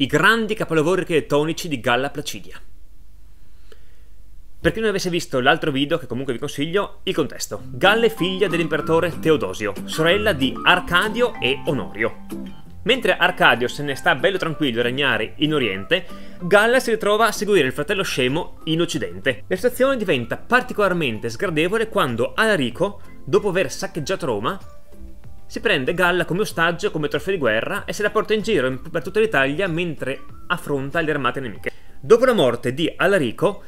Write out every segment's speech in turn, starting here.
i grandi capolavori architettonici di Galla Placidia. Per chi non avesse visto l'altro video, che comunque vi consiglio, il contesto. Galla è figlia dell'imperatore Teodosio, sorella di Arcadio e Onorio. Mentre Arcadio se ne sta bello tranquillo a regnare in Oriente, Galla si ritrova a seguire il fratello scemo in Occidente. La situazione diventa particolarmente sgradevole quando Alarico, dopo aver saccheggiato Roma, si prende Galla come ostaggio, come trofeo di guerra e se la porta in giro per tutta l'Italia mentre affronta le armate nemiche. Dopo la morte di Alarico,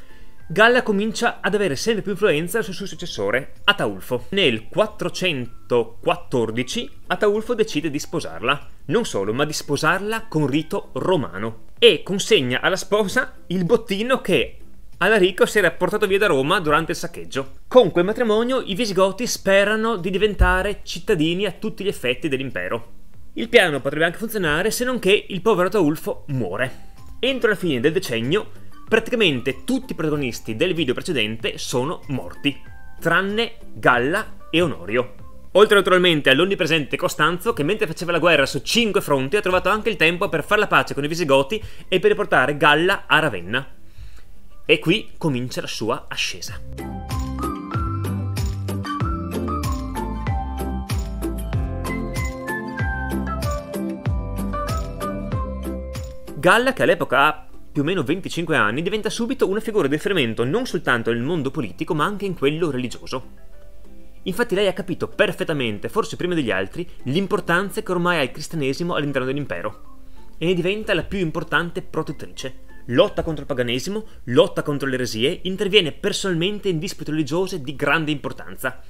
Galla comincia ad avere sempre più influenza sul suo successore, Ataulfo. Nel 414 Ataulfo decide di sposarla, non solo, ma di sposarla con rito romano e consegna alla sposa il bottino che Alarico si era portato via da Roma durante il saccheggio. Con quel matrimonio i Visigoti sperano di diventare cittadini a tutti gli effetti dell'impero. Il piano potrebbe anche funzionare se non che il povero Taulfo muore. Entro la fine del decennio, praticamente tutti i protagonisti del video precedente sono morti, tranne Galla e Onorio. Oltre naturalmente all'onnipresente Costanzo che mentre faceva la guerra su cinque fronti ha trovato anche il tempo per fare la pace con i Visigoti e per riportare Galla a Ravenna. E qui comincia la sua ascesa. Galla, che all'epoca ha più o meno 25 anni, diventa subito una figura di fermento non soltanto nel mondo politico ma anche in quello religioso. Infatti lei ha capito perfettamente, forse prima degli altri, l'importanza che ormai ha il cristianesimo all'interno dell'impero e ne diventa la più importante protettrice, lotta contro il paganesimo, lotta contro le eresie, interviene personalmente in dispute religiose di grande importanza.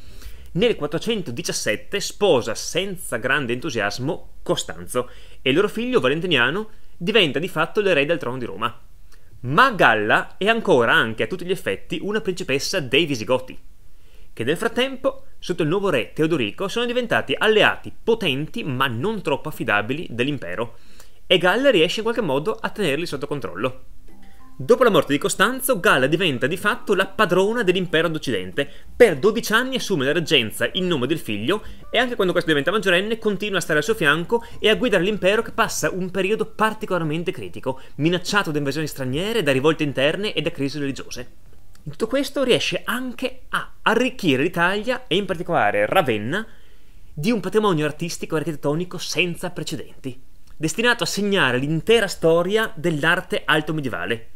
Nel 417 sposa senza grande entusiasmo Costanzo e il loro figlio Valentiniano diventa di fatto l'erede al trono di Roma. Ma Galla è ancora anche a tutti gli effetti una principessa dei Visigoti, che nel frattempo, sotto il nuovo re Teodorico, sono diventati alleati potenti ma non troppo affidabili dell'impero e Gall riesce in qualche modo a tenerli sotto controllo. Dopo la morte di Costanzo, Galla diventa di fatto la padrona dell'impero d'Occidente. Per 12 anni assume la reggenza in nome del figlio e anche quando questo diventa maggiorenne continua a stare al suo fianco e a guidare l'impero che passa un periodo particolarmente critico, minacciato da invasioni straniere, da rivolte interne e da crisi religiose. In tutto questo riesce anche a arricchire l'Italia e in particolare Ravenna di un patrimonio artistico e architettonico senza precedenti destinato a segnare l'intera storia dell'arte alto medievale.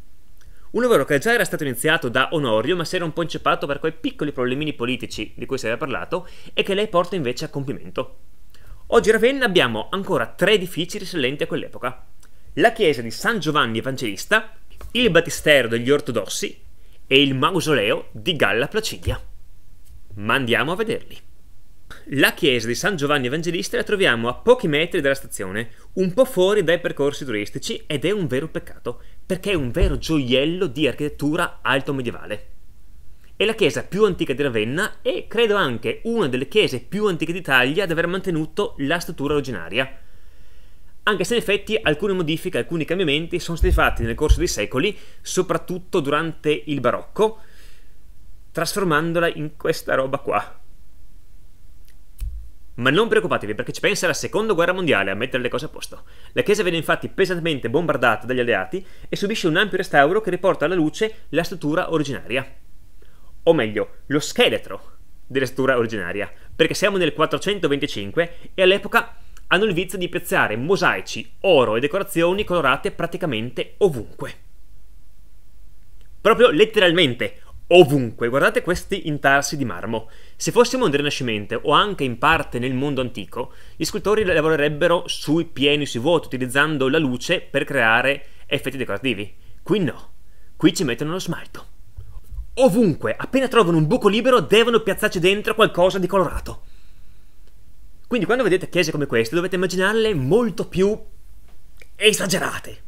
Un lavoro che già era stato iniziato da Onorio, ma si era un po' inceppato per quei piccoli problemini politici di cui si aveva parlato e che lei porta invece a compimento. Oggi a Ravenna abbiamo ancora tre edifici risalenti a quell'epoca. La chiesa di San Giovanni Evangelista, il battistero degli ortodossi e il mausoleo di Galla Placidia. Ma andiamo a vederli. La chiesa di San Giovanni Evangelista la troviamo a pochi metri dalla stazione, un po' fuori dai percorsi turistici ed è un vero peccato, perché è un vero gioiello di architettura alto medievale. È la chiesa più antica di Ravenna e credo anche una delle chiese più antiche d'Italia ad aver mantenuto la struttura originaria. Anche se in effetti alcune modifiche, alcuni cambiamenti sono stati fatti nel corso dei secoli, soprattutto durante il barocco, trasformandola in questa roba qua, ma non preoccupatevi perché ci pensa la seconda guerra mondiale a mettere le cose a posto. La chiesa viene infatti pesantemente bombardata dagli alleati e subisce un ampio restauro che riporta alla luce la struttura originaria. O meglio, lo scheletro della struttura originaria, perché siamo nel 425 e all'epoca hanno il vizio di piazzare mosaici, oro e decorazioni colorate praticamente ovunque. Proprio letteralmente ovunque. Guardate questi intarsi di marmo. Se fossimo nel Rinascimento o anche in parte nel mondo antico, gli scultori lavorerebbero sui pieni, sui vuoti, utilizzando la luce per creare effetti decorativi. Qui no, qui ci mettono lo smalto. Ovunque, appena trovano un buco libero, devono piazzarci dentro qualcosa di colorato. Quindi quando vedete chiese come queste, dovete immaginarle molto più esagerate.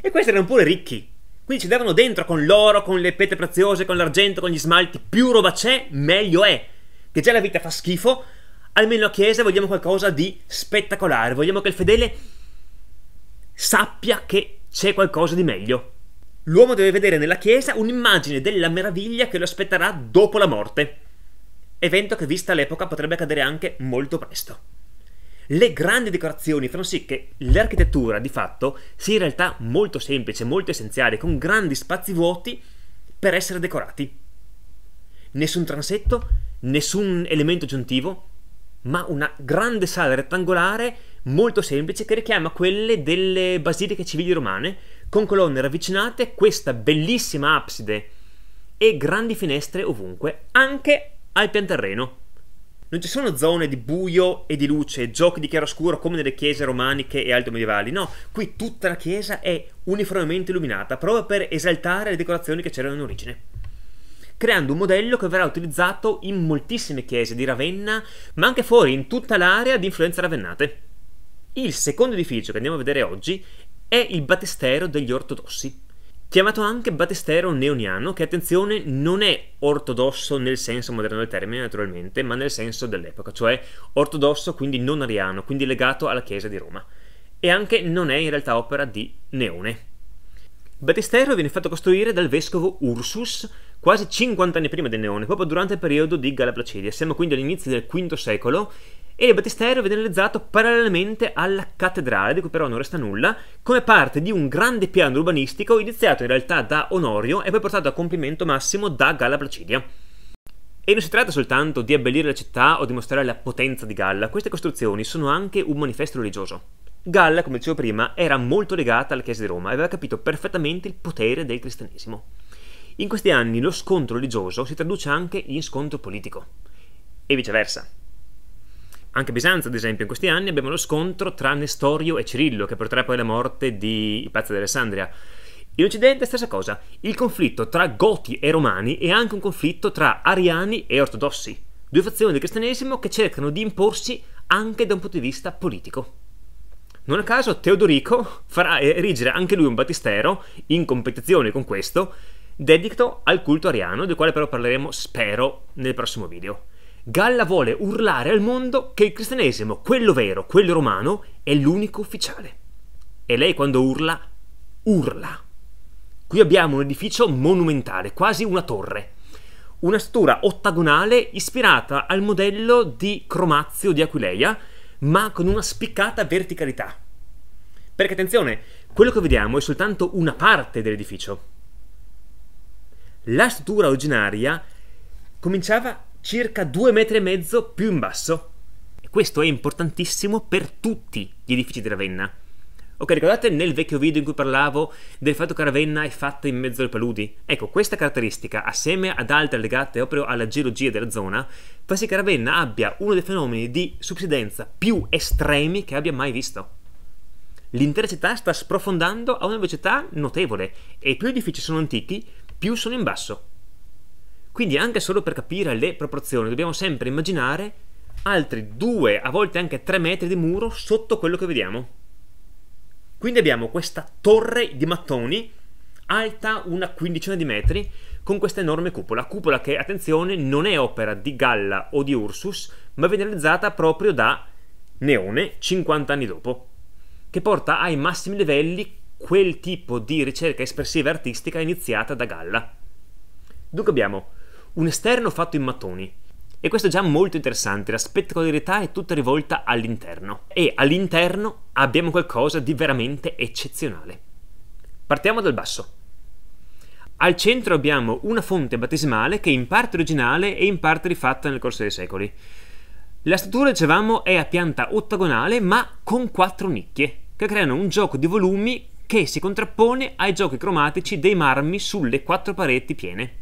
E queste erano pure ricchi, quindi ci davano dentro con l'oro, con le pete preziose, con l'argento, con gli smalti. Più roba c'è, meglio è. Che già la vita fa schifo, almeno a chiesa vogliamo qualcosa di spettacolare. Vogliamo che il fedele sappia che c'è qualcosa di meglio. L'uomo deve vedere nella chiesa un'immagine della meraviglia che lo aspetterà dopo la morte. Evento che vista l'epoca potrebbe accadere anche molto presto. Le grandi decorazioni fanno sì che l'architettura di fatto sia in realtà molto semplice, molto essenziale, con grandi spazi vuoti per essere decorati. Nessun transetto, nessun elemento aggiuntivo, ma una grande sala rettangolare molto semplice che richiama quelle delle basiliche civili romane, con colonne ravvicinate, questa bellissima abside e grandi finestre ovunque, anche al pianterreno. Non ci sono zone di buio e di luce, giochi di chiaroscuro come nelle chiese romaniche e alto medievali. No, qui tutta la chiesa è uniformemente illuminata, proprio per esaltare le decorazioni che c'erano in origine. Creando un modello che verrà utilizzato in moltissime chiese di Ravenna, ma anche fuori in tutta l'area di influenza ravennate. Il secondo edificio che andiamo a vedere oggi è il battistero degli ortodossi chiamato anche Battistero Neoniano, che attenzione non è ortodosso nel senso moderno del termine naturalmente, ma nel senso dell'epoca, cioè ortodosso quindi non ariano, quindi legato alla Chiesa di Roma, e anche non è in realtà opera di Neone. Battistero viene fatto costruire dal vescovo Ursus quasi 50 anni prima del Neone, proprio durante il periodo di Galla Placidia, siamo quindi all'inizio del V secolo e il battistero viene realizzato parallelamente alla cattedrale, di cui però non resta nulla, come parte di un grande piano urbanistico iniziato in realtà da Onorio e poi portato a compimento massimo da Galla Placidia. E non si tratta soltanto di abbellire la città o di mostrare la potenza di Galla, queste costruzioni sono anche un manifesto religioso. Galla, come dicevo prima, era molto legata alla Chiesa di Roma e aveva capito perfettamente il potere del cristianesimo. In questi anni lo scontro religioso si traduce anche in scontro politico. E viceversa. Anche a Bisanzio, ad esempio, in questi anni abbiamo lo scontro tra Nestorio e Cirillo, che porterà poi alla morte di Ippazio di Alessandria. In Occidente stessa cosa, il conflitto tra Goti e Romani è anche un conflitto tra Ariani e Ortodossi, due fazioni del cristianesimo che cercano di imporsi anche da un punto di vista politico. Non a caso Teodorico farà erigere anche lui un battistero, in competizione con questo, dedicato al culto ariano, del quale però parleremo, spero, nel prossimo video. Galla vuole urlare al mondo che il cristianesimo, quello vero, quello romano, è l'unico ufficiale. E lei quando urla, urla. Qui abbiamo un edificio monumentale, quasi una torre. Una struttura ottagonale ispirata al modello di Cromazio di Aquileia, ma con una spiccata verticalità. Perché attenzione, quello che vediamo è soltanto una parte dell'edificio. La struttura originaria cominciava circa due metri e mezzo più in basso. E questo è importantissimo per tutti gli edifici di Ravenna. Ok, ricordate nel vecchio video in cui parlavo del fatto che Ravenna è fatta in mezzo alle paludi? Ecco, questa caratteristica, assieme ad altre legate proprio alla geologia della zona, fa sì che Ravenna abbia uno dei fenomeni di subsidenza più estremi che abbia mai visto. L'intera città sta sprofondando a una velocità notevole e più edifici sono antichi, più sono in basso. Quindi anche solo per capire le proporzioni dobbiamo sempre immaginare altri 2, a volte anche 3 metri di muro sotto quello che vediamo. Quindi abbiamo questa torre di mattoni alta una quindicina di metri con questa enorme cupola, cupola che, attenzione, non è opera di Galla o di Ursus, ma viene realizzata proprio da Neone 50 anni dopo, che porta ai massimi livelli quel tipo di ricerca espressiva e artistica iniziata da Galla. Dunque abbiamo un esterno fatto in mattoni. E questo è già molto interessante, la spettacolarità è tutta rivolta all'interno. E all'interno abbiamo qualcosa di veramente eccezionale. Partiamo dal basso. Al centro abbiamo una fonte battesimale che è in parte originale e in parte rifatta nel corso dei secoli. La struttura, dicevamo, è a pianta ottagonale ma con quattro nicchie, che creano un gioco di volumi che si contrappone ai giochi cromatici dei marmi sulle quattro pareti piene.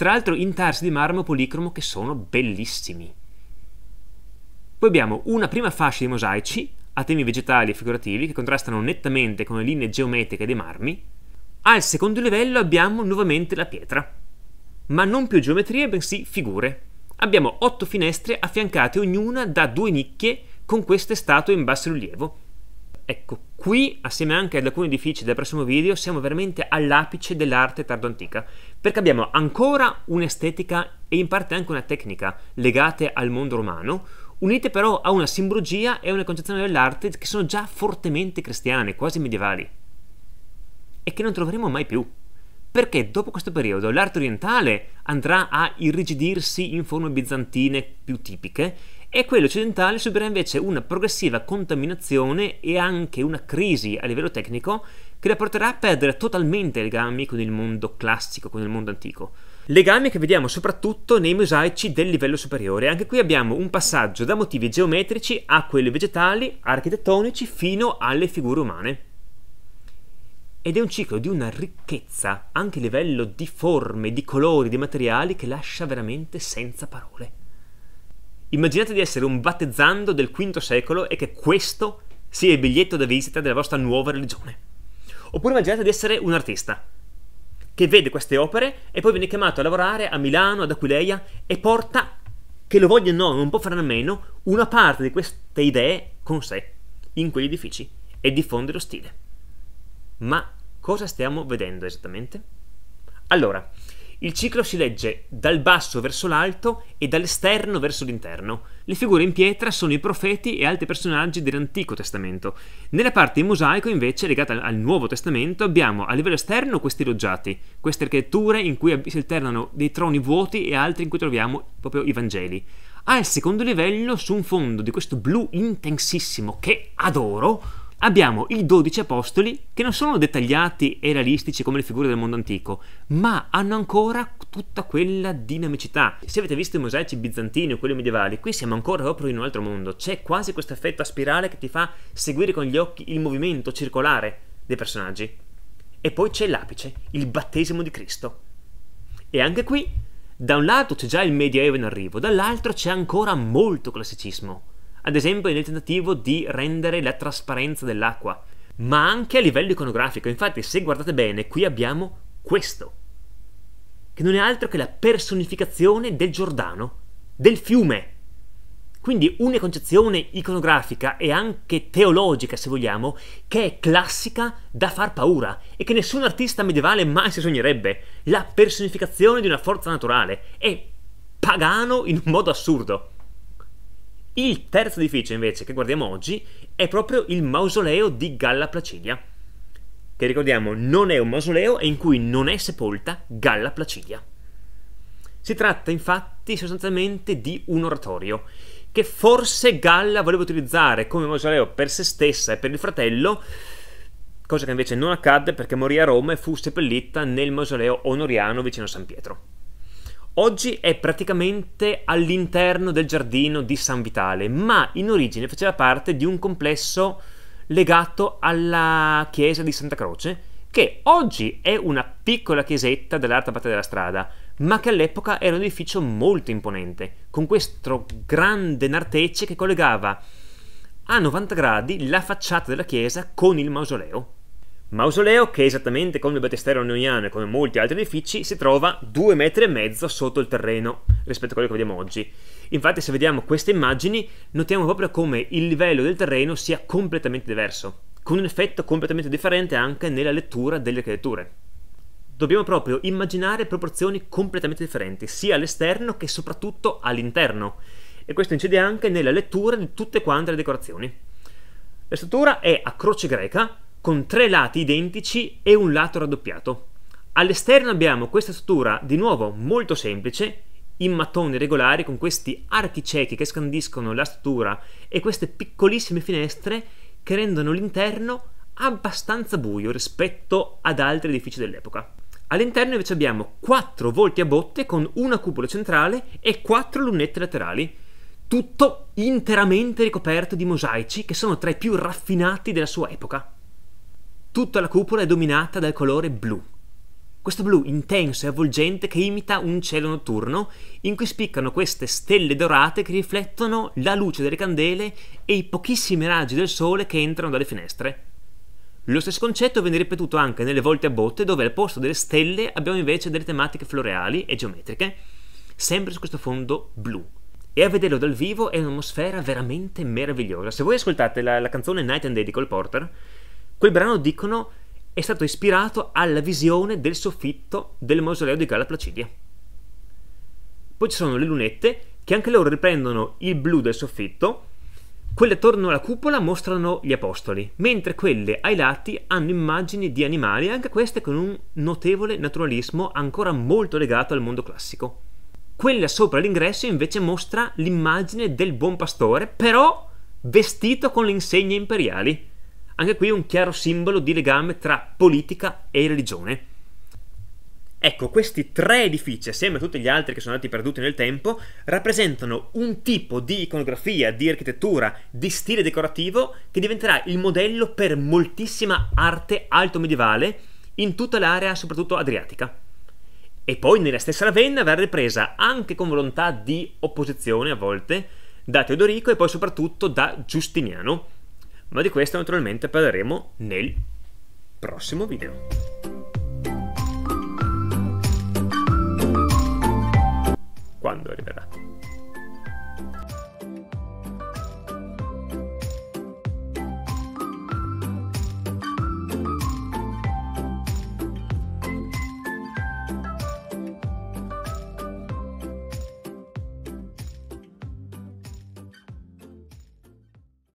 Tra l'altro in tarsi di marmo policromo che sono bellissimi. Poi abbiamo una prima fascia di mosaici a temi vegetali e figurativi che contrastano nettamente con le linee geometriche dei marmi. Al secondo livello abbiamo nuovamente la pietra, ma non più geometrie bensì figure. Abbiamo otto finestre affiancate ognuna da due nicchie con queste statue in bassorilievo Ecco, qui, assieme anche ad alcuni edifici del prossimo video, siamo veramente all'apice dell'arte tardoantica, perché abbiamo ancora un'estetica e in parte anche una tecnica legate al mondo romano, unite però a una simbologia e a una concezione dell'arte che sono già fortemente cristiane, quasi medievali, e che non troveremo mai più. Perché dopo questo periodo l'arte orientale andrà a irrigidirsi in forme bizantine più tipiche e quello occidentale subirà invece una progressiva contaminazione e anche una crisi a livello tecnico che la porterà a perdere totalmente legami con il mondo classico, con il mondo antico. Legami che vediamo soprattutto nei mosaici del livello superiore. Anche qui abbiamo un passaggio da motivi geometrici a quelli vegetali, architettonici, fino alle figure umane. Ed è un ciclo di una ricchezza, anche a livello di forme, di colori, di materiali, che lascia veramente senza parole. Immaginate di essere un battezzando del V secolo e che questo sia il biglietto da visita della vostra nuova religione. Oppure immaginate di essere un artista che vede queste opere e poi viene chiamato a lavorare a Milano, ad Aquileia e porta, che lo voglia o no, non può fare a meno, una parte di queste idee con sé in quegli edifici e diffonde lo stile. Ma cosa stiamo vedendo esattamente? Allora, il ciclo si legge dal basso verso l'alto e dall'esterno verso l'interno. Le figure in pietra sono i profeti e altri personaggi dell'Antico Testamento. Nella parte in mosaico, invece, legata al Nuovo Testamento, abbiamo a livello esterno questi loggiati, queste architetture in cui si alternano dei troni vuoti e altri in cui troviamo proprio i Vangeli. Al secondo livello, su un fondo di questo blu intensissimo che adoro, abbiamo i dodici apostoli che non sono dettagliati e realistici come le figure del mondo antico, ma hanno ancora tutta quella dinamicità. Se avete visto i mosaici bizantini o quelli medievali, qui siamo ancora proprio in un altro mondo. C'è quasi questo effetto a spirale che ti fa seguire con gli occhi il movimento circolare dei personaggi. E poi c'è l'apice, il battesimo di Cristo. E anche qui, da un lato c'è già il Medioevo in arrivo, dall'altro c'è ancora molto classicismo ad esempio nel tentativo di rendere la trasparenza dell'acqua, ma anche a livello iconografico. Infatti, se guardate bene, qui abbiamo questo, che non è altro che la personificazione del Giordano, del fiume. Quindi una concezione iconografica e anche teologica, se vogliamo, che è classica da far paura e che nessun artista medievale mai si sognerebbe. La personificazione di una forza naturale è pagano in un modo assurdo. Il terzo edificio invece che guardiamo oggi è proprio il mausoleo di Galla Placidia, che ricordiamo non è un mausoleo e in cui non è sepolta Galla Placidia. Si tratta infatti sostanzialmente di un oratorio che forse Galla voleva utilizzare come mausoleo per se stessa e per il fratello, cosa che invece non accadde perché morì a Roma e fu seppellita nel mausoleo onoriano vicino a San Pietro. Oggi è praticamente all'interno del giardino di San Vitale, ma in origine faceva parte di un complesso legato alla chiesa di Santa Croce, che oggi è una piccola chiesetta dall'altra parte della strada, ma che all'epoca era un edificio molto imponente, con questo grande nartecce che collegava a 90 gradi la facciata della chiesa con il mausoleo. Mausoleo che esattamente come il battistero neoniano e come molti altri edifici si trova due metri e mezzo sotto il terreno rispetto a quello che vediamo oggi. Infatti se vediamo queste immagini notiamo proprio come il livello del terreno sia completamente diverso, con un effetto completamente differente anche nella lettura delle creature. Dobbiamo proprio immaginare proporzioni completamente differenti, sia all'esterno che soprattutto all'interno, e questo incide anche nella lettura di tutte quante le decorazioni. La struttura è a croce greca, con tre lati identici e un lato raddoppiato. All'esterno abbiamo questa struttura di nuovo molto semplice, in mattoni regolari con questi archi ciechi che scandiscono la struttura e queste piccolissime finestre che rendono l'interno abbastanza buio rispetto ad altri edifici dell'epoca. All'interno invece abbiamo quattro volti a botte con una cupola centrale e quattro lunette laterali, tutto interamente ricoperto di mosaici che sono tra i più raffinati della sua epoca. Tutta la cupola è dominata dal colore blu. Questo blu intenso e avvolgente che imita un cielo notturno in cui spiccano queste stelle dorate che riflettono la luce delle candele e i pochissimi raggi del sole che entrano dalle finestre. Lo stesso concetto viene ripetuto anche nelle volte a botte dove al posto delle stelle abbiamo invece delle tematiche floreali e geometriche, sempre su questo fondo blu. E a vederlo dal vivo è un'atmosfera veramente meravigliosa. Se voi ascoltate la, la canzone Night and Day di Cole Porter, Quel brano, dicono, è stato ispirato alla visione del soffitto del mausoleo di Galla Placidia. Poi ci sono le lunette, che anche loro riprendono il blu del soffitto, quelle attorno alla cupola mostrano gli apostoli, mentre quelle ai lati hanno immagini di animali, anche queste con un notevole naturalismo ancora molto legato al mondo classico. Quella sopra l'ingresso invece mostra l'immagine del buon pastore, però vestito con le insegne imperiali. Anche qui un chiaro simbolo di legame tra politica e religione. Ecco, questi tre edifici, assieme a tutti gli altri che sono andati perduti nel tempo, rappresentano un tipo di iconografia, di architettura, di stile decorativo che diventerà il modello per moltissima arte alto medievale in tutta l'area, soprattutto adriatica. E poi nella stessa Ravenna verrà ripresa anche con volontà di opposizione a volte da Teodorico e poi soprattutto da Giustiniano, ma di questo naturalmente parleremo nel prossimo video. Quando arriverà?